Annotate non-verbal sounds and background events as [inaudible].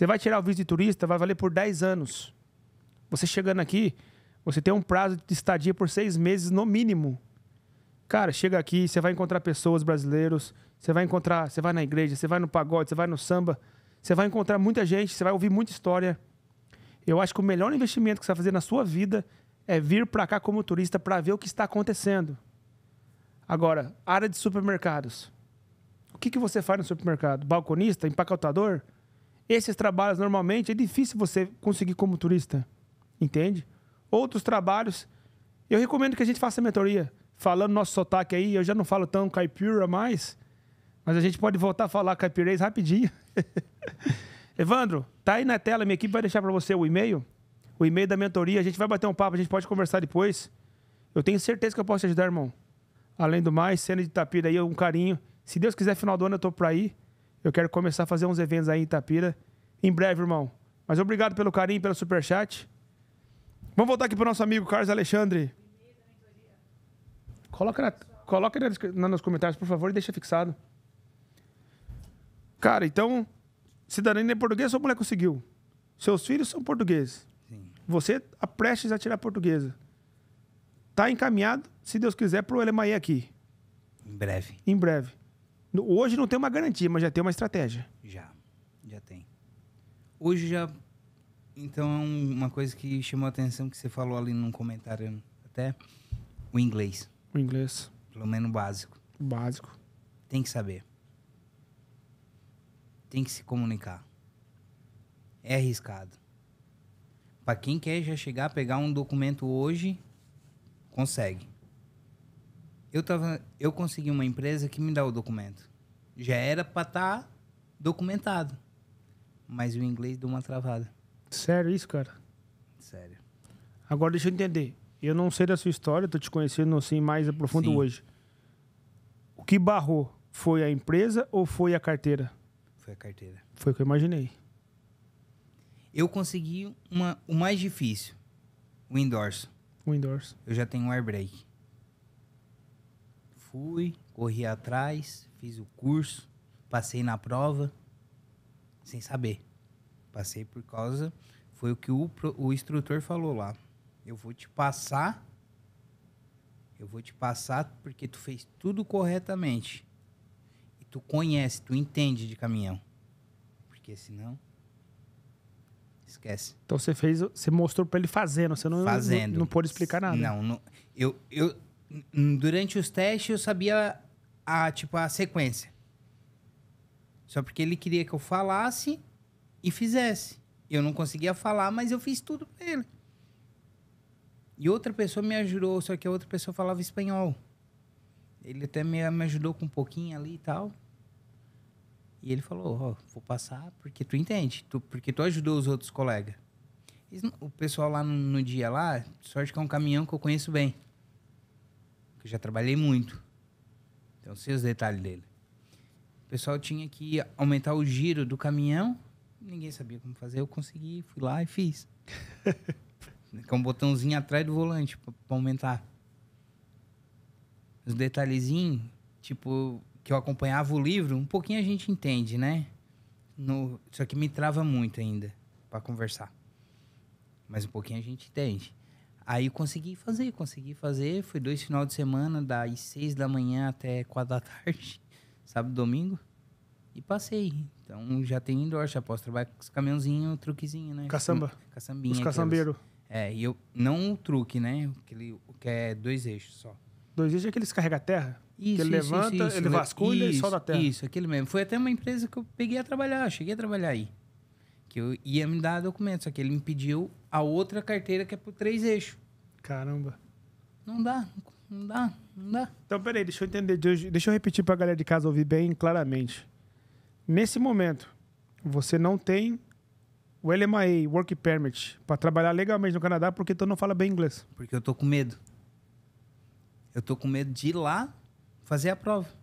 Você vai tirar o visto de turista, vai valer por 10 anos. Você chegando aqui, você tem um prazo de estadia por seis meses no mínimo. Cara, chega aqui, você vai encontrar pessoas brasileiros, você vai encontrar, você vai na igreja, você vai no pagode, você vai no samba, você vai encontrar muita gente, você vai ouvir muita história. Eu acho que o melhor investimento que você vai fazer na sua vida é vir para cá como turista para ver o que está acontecendo. Agora, área de supermercados. O que, que você faz no supermercado? Balconista? Empacotador? Esses trabalhos, normalmente, é difícil você conseguir como turista. Entende? Outros trabalhos, eu recomendo que a gente faça a mentoria. Falando nosso sotaque aí, eu já não falo tão caipira mais, mas a gente pode voltar a falar caipirês rapidinho. [laughs] Evandro, tá aí na tela, minha equipe vai deixar para você o e-mail, o e-mail da mentoria. A gente vai bater um papo, a gente pode conversar depois. Eu tenho certeza que eu posso te ajudar, irmão. Além do mais, cena de tapira aí, um carinho. Se Deus quiser, final do ano eu tô por aí. Eu quero começar a fazer uns eventos aí em Itapira. Em breve, irmão. Mas obrigado pelo carinho, pelo superchat. Vamos voltar aqui para o nosso amigo Carlos Alexandre. Coloca, na, coloca na, nos comentários, por favor, e deixa fixado. Cara, então, cidadania é portuguesa, sua mulher conseguiu. Seus filhos são portugueses. Sim. Você a tá prestes a tirar portuguesa. Tá encaminhado, se Deus quiser, para o Elemaí aqui. Em breve. Em breve. Hoje não tem uma garantia, mas já tem uma estratégia. Já, já tem. Hoje já. Então, é uma coisa que chamou a atenção que você falou ali num comentário até, o inglês. O inglês. Pelo menos básico. Básico. Tem que saber. Tem que se comunicar. É arriscado. Para quem quer já chegar, pegar um documento hoje, consegue eu tava, eu consegui uma empresa que me dá o documento. Já era para estar tá documentado. Mas o inglês deu uma travada. Sério isso, cara? Sério. Agora deixa eu entender. Eu não sei da sua história, tô te conhecendo assim mais a profundo Sim. hoje. O que barrou foi a empresa ou foi a carteira? Foi a carteira. Foi o que eu imaginei. Eu consegui uma, o mais difícil, o endorse. O endorse. Eu já tenho um air break fui, corri atrás, fiz o curso, passei na prova, sem saber. Passei por causa. Foi o que o, o instrutor falou lá. Eu vou te passar. Eu vou te passar porque tu fez tudo corretamente. E tu conhece, tu entende de caminhão. Porque senão. Esquece. Então você fez, você mostrou para ele fazendo, você não, fazendo. não, não pôde explicar nada. Não, não eu, eu, durante os testes eu sabia a tipo a sequência. Só porque ele queria que eu falasse e fizesse. Eu não conseguia falar, mas eu fiz tudo pra ele. E outra pessoa me ajudou, só que a outra pessoa falava espanhol. Ele até me, me ajudou com um pouquinho ali e tal. E ele falou, oh, vou passar porque tu entende, tu, porque tu ajudou os outros colegas. O pessoal lá no, no dia lá, sorte que é um caminhão que eu conheço bem que eu já trabalhei muito. Então, sei os detalhes dele. O pessoal tinha que aumentar o giro do caminhão, ninguém sabia como fazer, eu consegui, fui lá e fiz. [laughs] Com um botãozinho atrás do volante para aumentar. Os detalhezinhos, tipo, que eu acompanhava o livro, um pouquinho a gente entende, né? No, só que me trava muito ainda para conversar. Mas um pouquinho a gente entende. Aí eu consegui fazer, consegui fazer. Foi dois final de semana, das seis da manhã até quatro da tarde, [laughs] sábado domingo. E passei. Então já tem indoor, já posso trabalhar com os caminhãozinhos, truquezinho, né? Caçamba. Caçambinha. Os caçambeiros. É, e eu. Não o truque, né? Aquele, que é dois eixos só. Dois eixos é carregam carrega terra? Isso, que ele isso, levanta, isso, ele vasculha isso, e solta a terra. Isso, aquele mesmo. Foi até uma empresa que eu peguei a trabalhar, cheguei a trabalhar aí que eu ia me dar documento, só que ele me pediu a outra carteira que é por três eixos. Caramba. Não dá, não dá, não dá. Então, peraí, deixa eu entender, deixa eu repetir para a galera de casa ouvir bem claramente. Nesse momento, você não tem o LMA, Work Permit, para trabalhar legalmente no Canadá porque tu não fala bem inglês. Porque eu tô com medo. Eu tô com medo de ir lá fazer a prova.